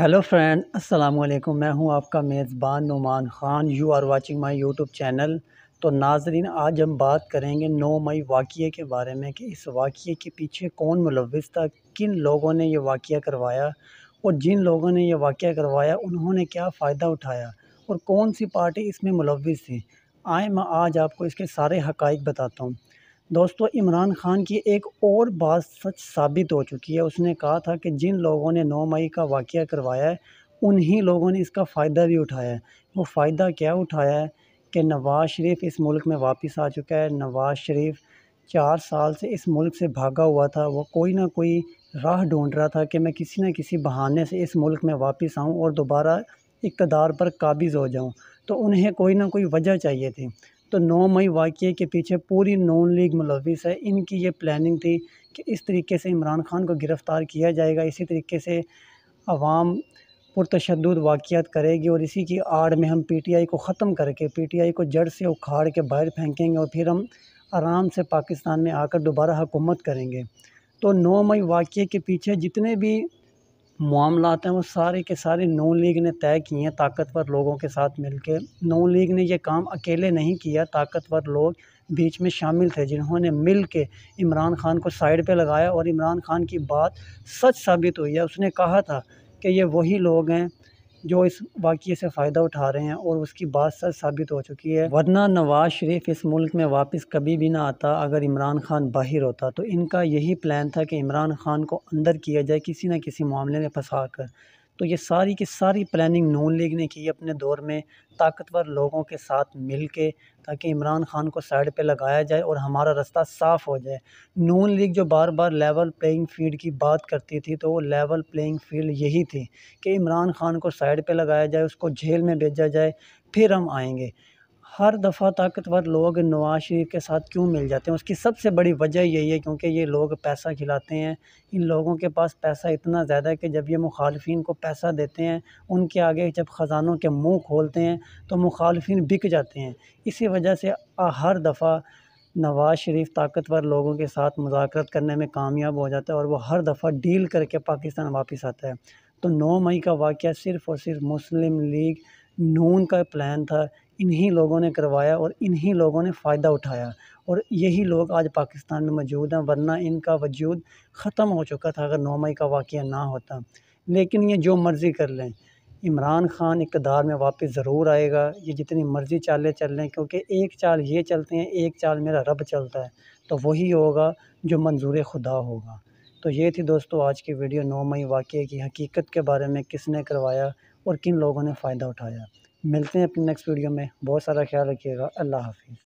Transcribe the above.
hello friend अस्सलाम वालेकुम मैं हूं आपका मेज़बान Numan Khan you are watching my YouTube channel तो नाजरीन आज हम बात करेंगे नौ मई वाक़े के बारे में कि इस वाक़े के पीछे कौन मुलविस था किन लोगों ने यह वाक़ करवाया और जिन लोगों ने यह वाक़ करवाया उन्होंने क्या फ़ायदा उठाया और कौन सी पार्टी इसमें मुलविस थी आए मैं आज आपको इसके सारे हक़ बताता हूँ दोस्तों इमरान खान की एक और बात सच साबित हो चुकी है उसने कहा था कि जिन लोगों ने 9 मई का वाक़ करवाया है उन्हीं लोगों ने इसका फ़ायदा भी उठाया है वो फ़ायदा क्या उठाया है कि नवाज़ शरीफ इस मुल्क में वापस आ चुका है नवाज़ शरीफ चार साल से इस मुल्क से भागा हुआ था वो कोई ना कोई राह ढूंढ रहा था कि मैं किसी न किसी बहाने से इस मुल्क में वापस आऊँ और दोबारा इकतदार पर काबिज़ हो जाऊँ तो उन्हें कोई ना कोई वजह चाहिए थी तो नौ मई वाक्य के पीछे पूरी नॉन लीग मुलविस है इनकी ये प्लानिंग थी कि इस तरीके से इमरान खान को गिरफ़्तार किया जाएगा इसी तरीके से अवाम पुरतशद वाक़ात करेगी और इसी की आड़ में हम पी टी आई को ख़त्म करके पी टी आई को जड़ से उखाड़ के बाहर फेंकेंगे और फिर हम आराम से पाकिस्तान में आकर दोबारा हुकूमत करेंगे तो नौ मई वाक़े के पीछे जितने भी मामलात हैं वो सारे के सारे नून लीग ने तय किए हैं ताकतवर लोगों के साथ मिलके नो लीग ने ये काम अकेले नहीं किया ताकतवर लोग बीच में शामिल थे जिन्होंने मिल के इमरान खान को साइड पे लगाया और इमरान खान की बात सच साबित हुई है उसने कहा था कि ये वही लोग हैं जो इस वाक़े से फ़ायदा उठा रहे हैं और उसकी बात सच साबित हो चुकी है वरना नवाज शरीफ इस मुल्क में वापस कभी भी ना आता अगर इमरान खान बाहर होता तो इनका यही प्लान था कि इमरान खान को अंदर किया जाए किसी न किसी मामले में फंसा कर तो ये सारी की सारी प्लानिंग नून लीग ने की अपने दौर में ताकतवर लोगों के साथ मिल के ताकि इमरान खान को साइड पे लगाया जाए और हमारा रास्ता साफ़ हो जाए नून लीग जो बार बार लेवल प्लेइंग फील्ड की बात करती थी तो वो लेवल प्लेइंग फील्ड यही थी कि इमरान खान को साइड पर लगाया जाए उसको जेल में भेजा जाए फिर हम आएँगे हर दफ़ा ताकतवर लोग नवाज शरीफ के साथ क्यों मिल जाते हैं उसकी सबसे बड़ी वजह यही है क्योंकि ये लोग पैसा खिलाते हैं इन लोगों के पास पैसा इतना ज़्यादा है कि जब ये मुखालफन को पैसा देते हैं उनके आगे जब ख़जानों के मुंह खोलते हैं तो मुखालफन बिक जाते हैं इसी वजह से हर दफ़ा नवाज़ शरीफ ताकतवर लोगों के साथ मुजाकरत करने में कामयाब हो जाता है और वह हर दफ़ा डील करके पाकिस्तान वापस आता है तो नौ मई का वाक़ सिर्फ़ और सिर्फ मुस्लिम लीग नून का प्लान था इन्हीं लोगों ने करवाया और इन्हीं लोगों ने फ़ायदा उठाया और यही लोग आज पाकिस्तान में मौजूद हैं वरना इनका वजूद ख़त्म हो चुका था अगर नौ मई का वाक़ ना होता लेकिन ये जो मर्ज़ी कर लें इमरान खान इकदार में वापस ज़रूर आएगा ये जितनी मर्ज़ी चालें चल लें क्योंकि एक चाल ये चलते हैं एक चाल मेरा रब चलता है तो वही होगा जो मंजूर खुदा होगा तो ये थी दोस्तों आज की वीडियो नौ मई वाक़े की हकीकत के बारे में किसने करवाया और किन लोगों ने फ़ायदा उठाया मिलते हैं अपने नेक्स्ट वीडियो में बहुत सारा ख्याल रखिएगा अल्लाह हाफिज़